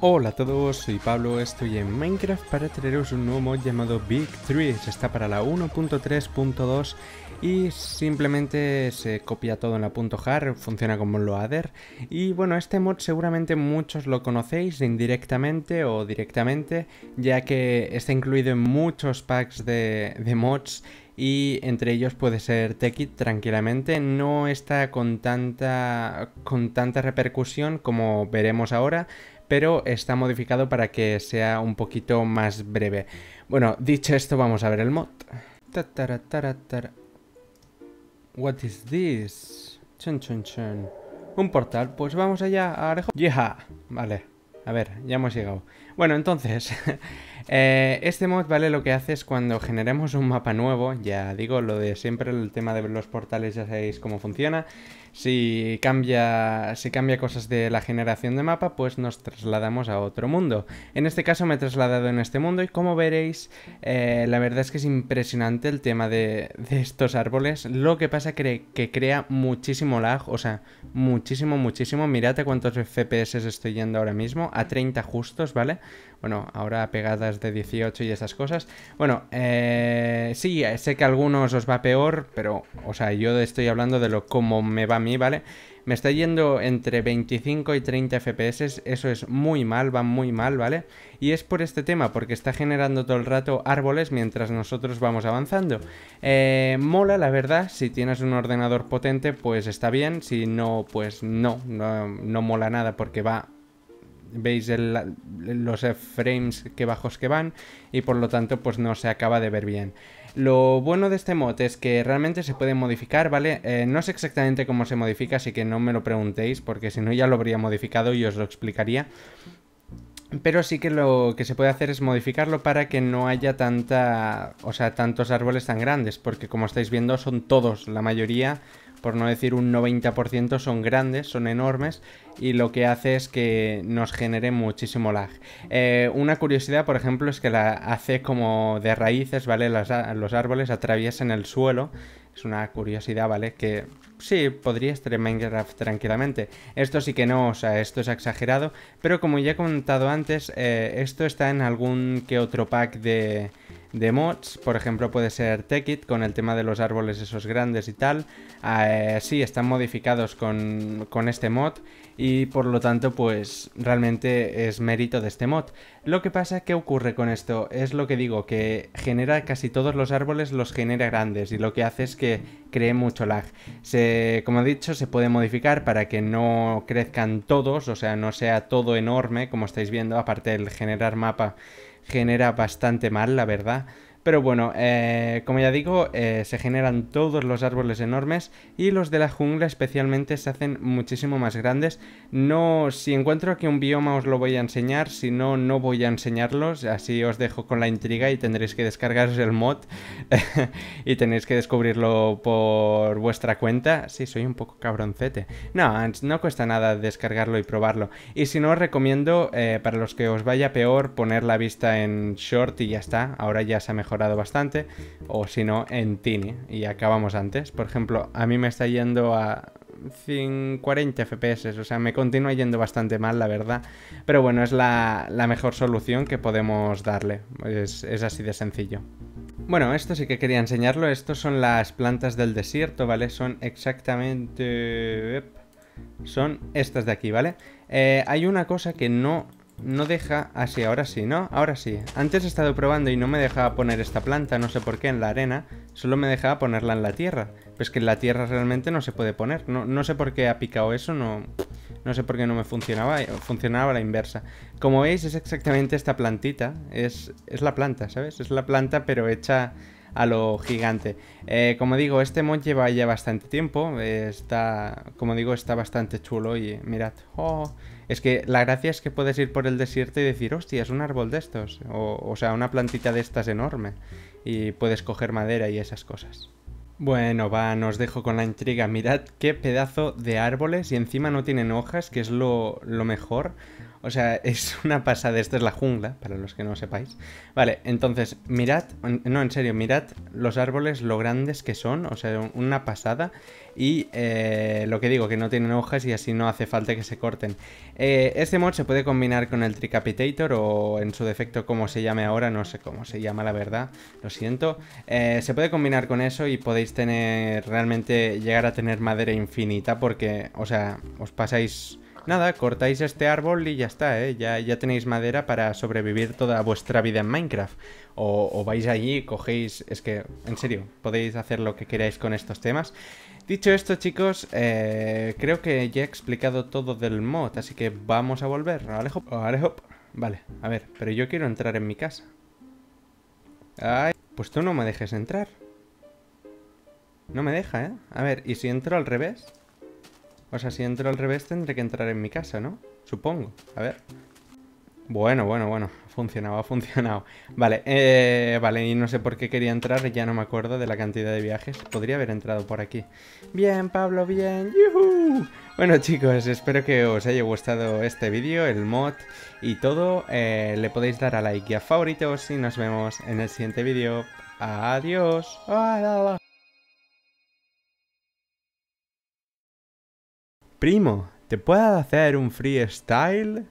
Hola a todos, soy Pablo, estoy en Minecraft para traeros un nuevo mod llamado Big Trees, está para la 1.3.2 y simplemente se copia todo en la .jar, funciona como lo loader y bueno, este mod seguramente muchos lo conocéis indirectamente o directamente ya que está incluido en muchos packs de, mods y entre ellos puede ser Tekit tranquilamente, no está con tanta, con tanta repercusión como veremos ahora pero está modificado para que sea un poquito más breve. Bueno, dicho esto, vamos a ver el mod. What is this? Un portal, pues vamos allá, a Arejo. Yeah. Vale, a ver, ya hemos llegado. Bueno, entonces, eh, este mod, ¿vale? Lo que hace es cuando generemos un mapa nuevo, ya digo, lo de siempre, el tema de los portales ya sabéis cómo funciona. Si cambia, si cambia cosas de la generación de mapa, pues nos trasladamos a otro mundo. En este caso me he trasladado en este mundo y como veréis, eh, la verdad es que es impresionante el tema de, estos árboles. Lo que pasa es que crea muchísimo lag, o sea, muchísimo, muchísimo. Mirad a cuántos FPS estoy yendo ahora mismo, a 30 justos, ¿vale? bueno, ahora pegadas de 18 y esas cosas. Bueno, eh, sí, eh, sé que a algunos os va peor, pero, o sea, yo estoy hablando de lo como me va a mí, ¿vale? Me está yendo entre 25 y 30 FPS, eso es muy mal, va muy mal, ¿vale? Y es por este tema, porque está generando todo el rato árboles mientras nosotros vamos avanzando. Eh, mola, la verdad, si tienes un ordenador potente, pues está bien, si no, pues no, no, no mola nada porque va veis los frames que bajos que van y por lo tanto pues no se acaba de ver bien. Lo bueno de este mod es que realmente se puede modificar, ¿vale? Eh, no sé exactamente cómo se modifica, así que no me lo preguntéis porque si no ya lo habría modificado y os lo explicaría. Pero sí que lo que se puede hacer es modificarlo para que no haya tanta, o sea, tantos árboles tan grandes, porque como estáis viendo son todos, la mayoría por no decir un 90%, son grandes, son enormes y lo que hace es que nos genere muchísimo lag. Eh, una curiosidad, por ejemplo, es que la hace como de raíces, ¿vale? los árboles atraviesan el suelo. Es una curiosidad, ¿vale? Que sí, podría estar en Minecraft tranquilamente. Esto sí que no, o sea, esto es exagerado. Pero como ya he contado antes, eh, esto está en algún que otro pack de de mods, por ejemplo puede ser Tekit con el tema de los árboles esos grandes y tal, ah, eh, sí, están modificados con, este mod y por lo tanto pues realmente es mérito de este mod. Lo que pasa, ¿qué ocurre con esto? Es lo que digo, que genera casi todos los árboles los genera grandes y lo que hace es que cree mucho lag. Se, como he dicho, se puede modificar para que no crezcan todos, o sea, no sea todo enorme como estáis viendo, aparte del generar mapa genera bastante mal, la verdad. Pero bueno, eh, como ya digo, eh, se generan todos los árboles enormes y los de la jungla especialmente se hacen muchísimo más grandes. No, si encuentro aquí un bioma os lo voy a enseñar, si no, no voy a enseñarlos, así os dejo con la intriga y tendréis que descargaros el mod y tenéis que descubrirlo por vuestra cuenta. Sí, soy un poco cabroncete. No, no cuesta nada descargarlo y probarlo. Y si no, os recomiendo, eh, para los que os vaya peor, poner la vista en short y ya está. Ahora ya se ha bastante, o si no, en Tini, y acabamos antes. Por ejemplo, a mí me está yendo a 140 FPS, o sea, me continúa yendo bastante mal, la verdad. Pero bueno, es la, mejor solución que podemos darle, es, así de sencillo. Bueno, esto sí que quería enseñarlo, estos son las plantas del desierto, ¿vale? Son exactamente son estas de aquí, ¿vale? Eh, hay una cosa que no no deja... Ah, sí, ahora sí, ¿no? Ahora sí. Antes he estado probando y no me dejaba poner esta planta, no sé por qué, en la arena. Solo me dejaba ponerla en la tierra. Pues que en la tierra realmente no se puede poner. No, sé por qué ha picado eso, no... No sé por qué no me funcionaba, eh, funcionaba la inversa. Como veis, es exactamente esta plantita. Es, es la planta, ¿sabes? Es la planta, pero hecha a lo gigante. Eh, como digo, este mod lleva ya bastante tiempo, está, como digo, está bastante chulo y mirad, oh, es que la gracia es que puedes ir por el desierto y decir, hostia, es un árbol de estos, o, sea, una plantita de estas enorme, y puedes coger madera y esas cosas. Bueno, va, nos dejo con la intriga. Mirad qué pedazo de árboles y encima no tienen hojas, que es lo, lo mejor. O sea, es una pasada. Esta es la jungla, para los que no sepáis. Vale, entonces, mirad, no, en serio, mirad los árboles, lo grandes que son. O sea, una pasada. Y eh, lo que digo, que no tienen hojas y así no hace falta que se corten. Eh, este mod se puede combinar con el Tricapitator o en su defecto como se llame ahora, no sé cómo se llama la verdad, lo siento. Eh, se puede combinar con eso y podéis tener realmente llegar a tener madera infinita porque, o sea, os pasáis Nada, cortáis este árbol y ya está, ¿eh? ya, ya tenéis madera para sobrevivir toda vuestra vida en Minecraft. O, vais allí, cogéis... Es que, en serio, podéis hacer lo que queráis con estos temas. Dicho esto, chicos, eh, creo que ya he explicado todo del mod, así que vamos a volver. Vale, a ver, pero yo quiero entrar en mi casa. Ay, pues tú no me dejes entrar. No me deja, ¿eh? A ver, ¿y si entro al revés? O sea, si entro al revés tendré que entrar en mi casa, ¿no? Supongo. A ver. Bueno, bueno, bueno. Ha funcionado, ha funcionado. Vale, eh, vale, y no sé por qué quería entrar, ya no me acuerdo de la cantidad de viajes. Podría haber entrado por aquí. Bien, Pablo, bien. ¡Yuhu! Bueno, chicos, espero que os haya gustado este vídeo, el mod y todo. Eh, le podéis dar a like y a favoritos y nos vemos en el siguiente vídeo. Adiós. Primo, ¿te puedo hacer un freestyle?